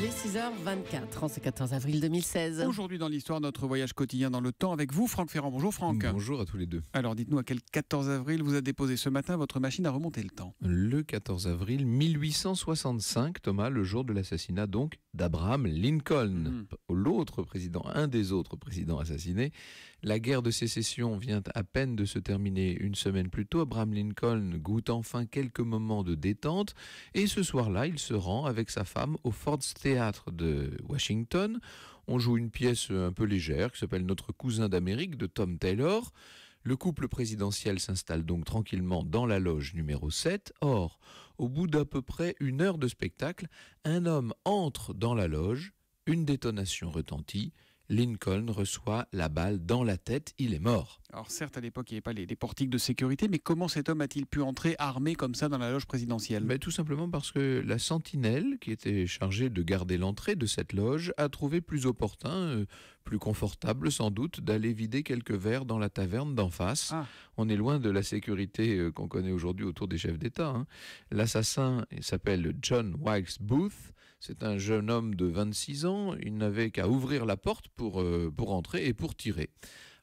les 6h24 en et 14 avril 2016. Aujourd'hui dans l'histoire, notre voyage quotidien dans le temps avec vous, Franck Ferrand. Bonjour Franck. Bonjour à tous les deux. Alors dites-nous à quel 14 avril vous a déposé ce matin votre machine à remonter le temps Le 14 avril 1865, Thomas, le jour de l'assassinat donc d'Abraham Lincoln, mmh. l'autre président, un des autres présidents assassinés. La guerre de sécession vient à peine de se terminer une semaine plus tôt. Abraham Lincoln goûte enfin quelques moments de détente et ce soir-là, il se rend avec sa femme au fort Theatre de Washington. On joue une pièce un peu légère qui s'appelle Notre cousin d'Amérique de Tom Taylor. Le couple présidentiel s'installe donc tranquillement dans la loge numéro 7. Or, au bout d'à peu près une heure de spectacle, un homme entre dans la loge, une détonation retentit, Lincoln reçoit la balle dans la tête, il est mort. Alors certes, à l'époque, il n'y avait pas les, portiques de sécurité, mais comment cet homme a-t-il pu entrer armé comme ça dans la loge présidentielle mais Tout simplement parce que la sentinelle, qui était chargée de garder l'entrée de cette loge, a trouvé plus opportun, euh, plus confortable sans doute, d'aller vider quelques verres dans la taverne d'en face. Ah. On est loin de la sécurité euh, qu'on connaît aujourd'hui autour des chefs d'État. Hein. L'assassin s'appelle John Wilkes Booth. C'est un jeune homme de 26 ans, il n'avait qu'à ouvrir la porte pour, euh, pour entrer et pour tirer.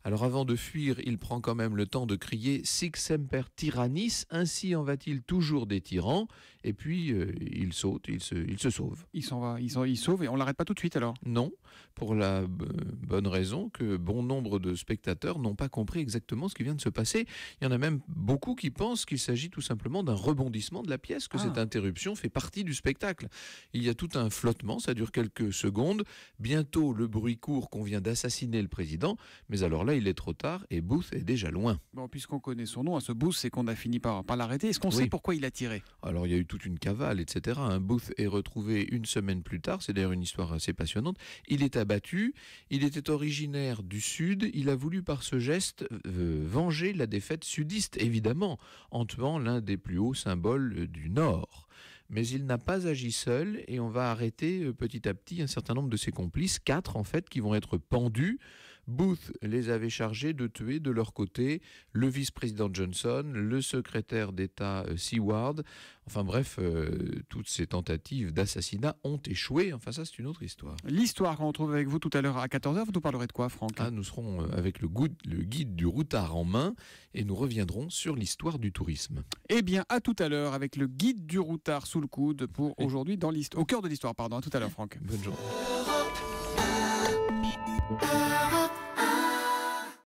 Alors avant de fuir, il prend quand même le temps de crier Sic semper tyrannis, ainsi en va-t-il toujours des tyrans. Et puis euh, il saute, il se, sauve. Il s'en va, il, sauve et on l'arrête pas tout de suite alors Non, pour la bonne raison que bon nombre de spectateurs n'ont pas compris exactement ce qui vient de se passer. Il y en a même beaucoup qui pensent qu'il s'agit tout simplement d'un rebondissement de la pièce, que cette ah. interruption fait partie du spectacle. Il y a tout un flottement, ça dure quelques secondes. Bientôt le bruit court qu'on vient d'assassiner le président, mais alors il est trop tard et Booth est déjà loin. Bon, puisqu'on connaît son nom, à ce Booth, c'est qu'on a fini par, l'arrêter. Est-ce qu'on sait pourquoi il a tiré Alors, il y a eu toute une cavale, etc. Un hein. Booth est retrouvé une semaine plus tard. C'est d'ailleurs une histoire assez passionnante. Il est abattu. Il était originaire du Sud. Il a voulu, par ce geste, euh, venger la défaite sudiste, évidemment, en tuant l'un des plus hauts symboles euh, du Nord. Mais il n'a pas agi seul et on va arrêter euh, petit à petit un certain nombre de ses complices, quatre en fait, qui vont être pendus Booth les avait chargés de tuer de leur côté le vice-président Johnson, le secrétaire d'État euh, Seward. Enfin bref, euh, toutes ces tentatives d'assassinat ont échoué. Enfin ça, c'est une autre histoire. L'histoire qu'on retrouve avec vous tout à l'heure à 14h, vous nous parlerez de quoi, Franck ah, Nous serons euh, avec le, guide, le guide du routard en main et nous reviendrons sur l'histoire du tourisme. Eh bien, à tout à l'heure avec le guide du routard sous le coude pour aujourd'hui dans l'histoire, au cœur de l'histoire, pardon. À tout à l'heure, Franck. Bonne journée.